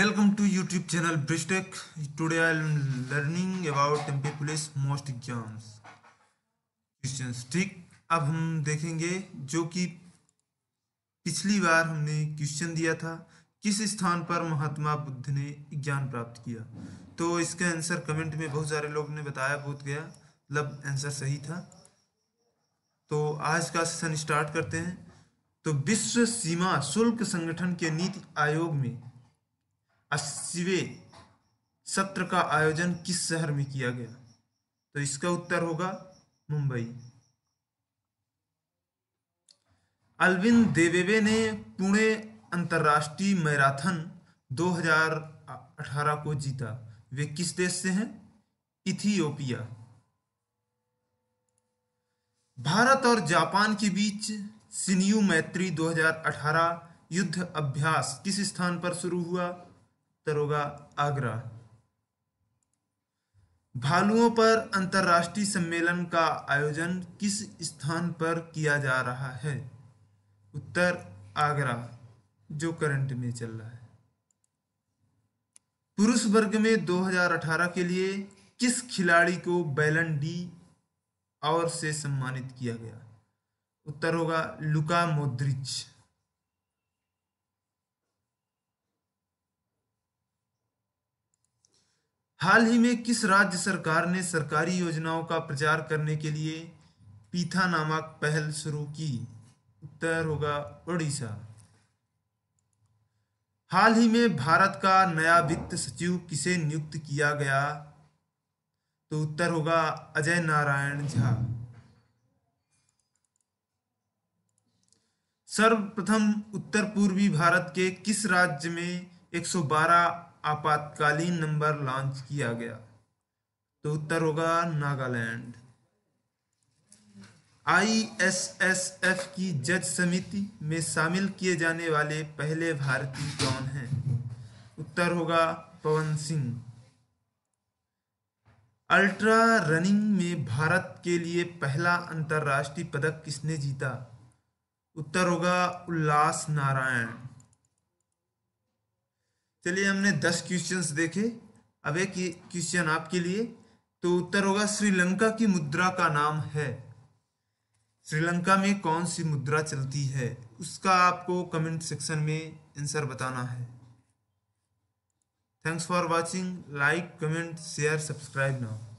Welcome to YouTube channel BridgeTech. Today I am learning about MP police most exams question ठीक अब हम देखेंगे जो कि पिछली बार हमने क्वेश्चन दिया था किस स्थान पर महात्मा बुद्ध ने ज्ञान प्राप्त किया तो इसका आंसर कमेंट में बहुत सारे लोग ने बताया बोध गया मतलब आंसर सही था तो आज का सेशन स्टार्ट करते हैं तो विश्व सीमा शुल्क संगठन के नीति आयोग में अस्सीवे सत्र का आयोजन किस शहर में किया गया तो इसका उत्तर होगा मुंबई अलविन देवेवे ने पुणे अंतर्राष्ट्रीय मैराथन 2018 को जीता वे किस देश से हैं इथियोपिया भारत और जापान के बीच सिनियु मैत्री 2018 युद्ध अभ्यास किस स्थान पर शुरू हुआ उत्तर होगा आगरा भालुओं पर अंतर्राष्ट्रीय सम्मेलन का आयोजन किस स्थान पर किया जा रहा है उत्तर आगरा जो करंट में चल रहा है पुरुष वर्ग में 2018 के लिए किस खिलाड़ी को बैलन डी और से सम्मानित किया गया उत्तर होगा लुका मोद्रिच हाल ही में किस राज्य सरकार ने सरकारी योजनाओं का प्रचार करने के लिए पीथा नामक पहल शुरू की उत्तर होगा उड़ीसा हाल ही में भारत का नया वित्त सचिव किसे नियुक्त किया गया तो उत्तर होगा अजय नारायण झा सर्वप्रथम उत्तर पूर्वी भारत के किस राज्य में 112 आपातकालीन नंबर लॉन्च किया गया तो उत्तर होगा नागालैंड आईएसएसएफ की जज समिति में शामिल किए जाने वाले पहले भारतीय कौन हैं उत्तर होगा पवन सिंह अल्ट्रा रनिंग में भारत के लिए पहला अंतर्राष्ट्रीय पदक किसने जीता उत्तर होगा उल्लास नारायण चलिए हमने दस क्वेश्चंस देखे अब एक क्वेश्चन आपके लिए तो उत्तर होगा श्रीलंका की मुद्रा का नाम है श्रीलंका में कौन सी मुद्रा चलती है उसका आपको कमेंट सेक्शन में आंसर बताना है thanks for watching like comment share subscribe now